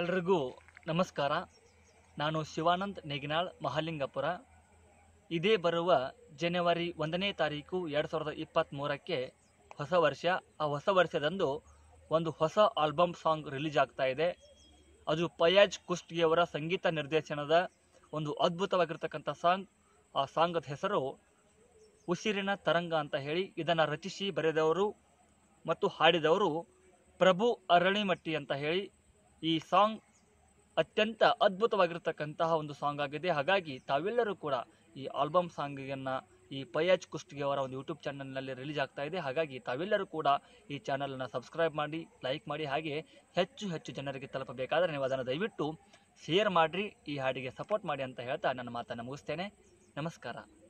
ಎಲ್ರಿಗೂ ನಮಸ್ಕಾರ ನಾನು ಶಿವಾನಂದ್ ನೇಗಿನಾಳ್ ಮಹಾಲಿಂಗಪುರ ಇದೇ ಬರುವ ಜನವರಿ ಒಂದನೇ ತಾರೀಕು ಎರಡು ಸಾವಿರದ ಇಪ್ಪತ್ತ್ಮೂರಕ್ಕೆ ಹೊಸ ವರ್ಷ ಆ ಹೊಸ ವರ್ಷದಂದು ಒಂದು ಹೊಸ ಆಲ್ಬಮ್ ಸಾಂಗ್ ರಿಲೀಸ್ ಆಗ್ತಾ ಇದೆ ಅದು ಪಯಾಜ್ ಕುಷ್ಟಿಯವರ ಸಂಗೀತ ನಿರ್ದೇಶನದ ಒಂದು ಅದ್ಭುತವಾಗಿರ್ತಕ್ಕಂಥ ಸಾಂಗ್ ಆ ಸಾಂಗದ ಹೆಸರು ಉಸಿರಿನ ತರಂಗ ಅಂತ ಹೇಳಿ ಇದನ್ನು ರಚಿಸಿ ಬರೆದವರು ಮತ್ತು ಹಾಡಿದವರು ಪ್ರಭು ಅರಳಿಮಟ್ಟಿ ಅಂತ ಹೇಳಿ ಈ ಸಾಂಗ್ ಅತ್ಯಂತ ಅದ್ಭುತವಾಗಿರ್ತಕ್ಕಂತಹ ಒಂದು ಸಾಂಗ್ ಆಗಿದೆ ಹಾಗಾಗಿ ತಾವೆಲ್ಲರೂ ಕೂಡ ಈ ಆಲ್ಬಮ್ ಸಾಂಗನ್ನು ಈ ಪಯಾಜ್ ಕುಸ್ತಿಗೆ ಅವರ ಒಂದು ಯೂಟ್ಯೂಬ್ ಚಾನಲ್ನಲ್ಲಿ ರಿಲೀಸ್ ಆಗ್ತಾ ಇದೆ ಹಾಗಾಗಿ ತಾವೆಲ್ಲರೂ ಕೂಡ ಈ ಚಾನಲನ್ನು ಸಬ್ಸ್ಕ್ರೈಬ್ ಮಾಡಿ ಲೈಕ್ ಮಾಡಿ ಹಾಗೆ ಹೆಚ್ಚು ಹೆಚ್ಚು ಜನರಿಗೆ ತಲುಪಬೇಕಾದರೆ ನೀವು ಅದನ್ನು ದಯವಿಟ್ಟು ಶೇರ್ ಮಾಡಿರಿ ಈ ಹಾಡಿಗೆ ಸಪೋರ್ಟ್ ಮಾಡಿ ಅಂತ ಹೇಳ್ತಾ ನನ್ನ ಮಾತನ್ನು ಮುಗಿಸ್ತೇನೆ ನಮಸ್ಕಾರ